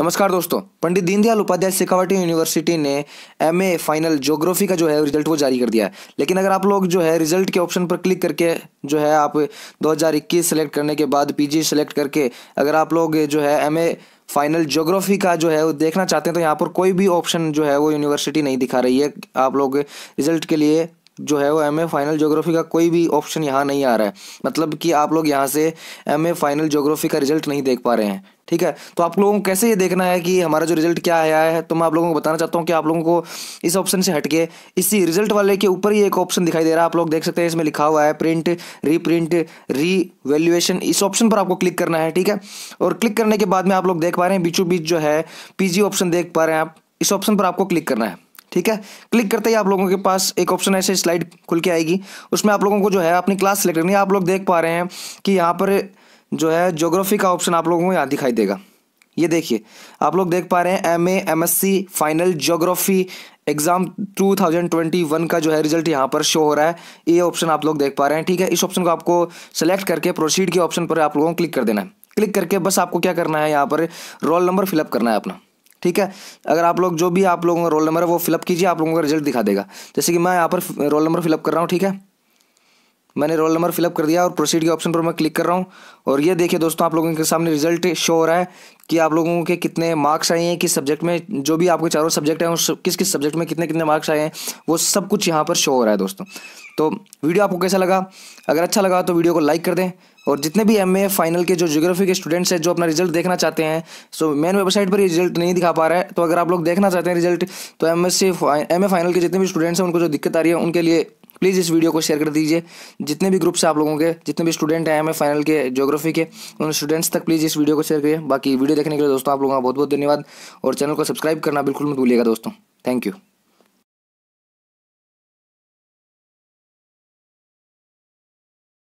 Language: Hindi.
नमस्कार दोस्तों पंडित दीनदयाल उपाध्याय सिखावटी यूनिवर्सिटी ने एमए फाइनल ज्योग्राफी का जो है रिजल्ट वो जारी कर दिया है लेकिन अगर आप लोग जो है रिजल्ट के ऑप्शन पर क्लिक करके जो है आप 2021 सेलेक्ट करने के बाद पीजी सेलेक्ट करके अगर आप लोग जो है एमए फाइनल ज्योग्राफी का जो है वो देखना चाहते हैं तो यहाँ पर कोई भी ऑप्शन जो है वो यूनिवर्सिटी नहीं दिखा रही है आप लोग रिजल्ट के लिए जो है वो एम ए फाइनल जोग्राफी का कोई भी ऑप्शन यहाँ नहीं आ रहा है मतलब कि आप लोग यहाँ से एम ए फाइनल जोग्राफी का रिजल्ट नहीं देख पा रहे हैं ठीक है तो आप लोगों को कैसे ये देखना है कि हमारा जो रिजल्ट क्या आया है तो मैं आप लोगों को बताना चाहता हूँ कि आप लोगों को इस ऑप्शन से हटके इसी रिजल्ट वाले के ऊपर ही एक ऑप्शन दिखाई दे रहा है आप लोग देख सकते हैं इसमें लिखा हुआ है प्रिंट रीप्रिंट रीवैल्यूएशन इस ऑप्शन पर आपको क्लिक करना है ठीक है और क्लिक करने के बाद में आप लोग देख पा रहे हैं बीचों बीच जो है पी ऑप्शन देख पा रहे हैं आप इस ऑप्शन पर आपको क्लिक करना है ठीक है क्लिक करते ही आप लोगों के पास एक ऑप्शन ऐसे स्लाइड खुल के आएगी उसमें आप लोगों को जो है अपनी क्लास सेलेक्ट करनी है आप लोग देख पा रहे हैं कि यहाँ पर जो है जोग्राफी का ऑप्शन आप लोगों को यहाँ दिखाई देगा ये देखिए आप लोग देख पा रहे हैं M M S C final geography exam 2021 का जो है रिजल्ट यहाँ पर शो हो रहा है ये ऑप्शन आप लोग देख पा रहे हैं ठीक है इस ऑप्शन को आपको सेलेक्ट करके प्रोसीड के ऑप्शन पर आप लोगों को क्लिक कर देना है क्लिक करके बस आपको क्या करना है यहाँ पर रोल नंबर फिलअप करना है अपना ठीक है अगर आप लोग जो भी आप लोगों का रोल नंबर है वो फिलअप कीजिए आप लोगों का रिजल्ट दिखा देगा जैसे कि मैं यहाँ पर रोल नंबर फिलअप कर रहा हूँ ठीक है मैंने रोल नंबर फिलअप कर दिया और प्रोसीड के ऑप्शन पर मैं क्लिक कर रहा हूँ और ये देखिए दोस्तों आप लोगों के सामने रिजल्ट शो हो रहा है कि आप लोगों के कितने मार्क्स आए हैं किस सब्जेक्ट में जो भी आपके चारों सब्जेक्ट हैं उस किस किस सब्जेक्ट में कितने कितने मार्क्स आए हैं वो सब कुछ यहाँ पर शो हो रहा है दोस्तों तो वीडियो आपको कैसा लगा अगर अच्छा लगा तो वीडियो को लाइक कर दें और जितने भी एम फाइनल के जो जोग्राफी के स्टूडेंट्स हैं जो अपना रिजल्ट देखना चाहते हैं सो मेन वेबसाइट पर ये रिजल्ट नहीं दिखा पा रहा है तो अगर आप लोग देखना चाहते हैं रिजल्ट तो एम एस एम फाइनल के जितने भी स्टूडेंट्स हैं उनको जो दिक्कत आ रही है उनके लिए प्लीज़ इस वीडियो को शेयर कर दीजिए जितने भी ग्रुप से आप लोगों के जितने भी स्टूडेंट हैं एम फाइनल के जोग्राफी के उन स्टूडेंट्स तक प्लीज़ इस वीडियो को शेयर करिए बाकी वीडियो देखने के लिए दोस्तों आप लोगों का बहुत बहुत धन्यवाद और चैनल को सब्सक्राइब करना बिल्कुल मत भूलिएगा दोस्तों थैंक यू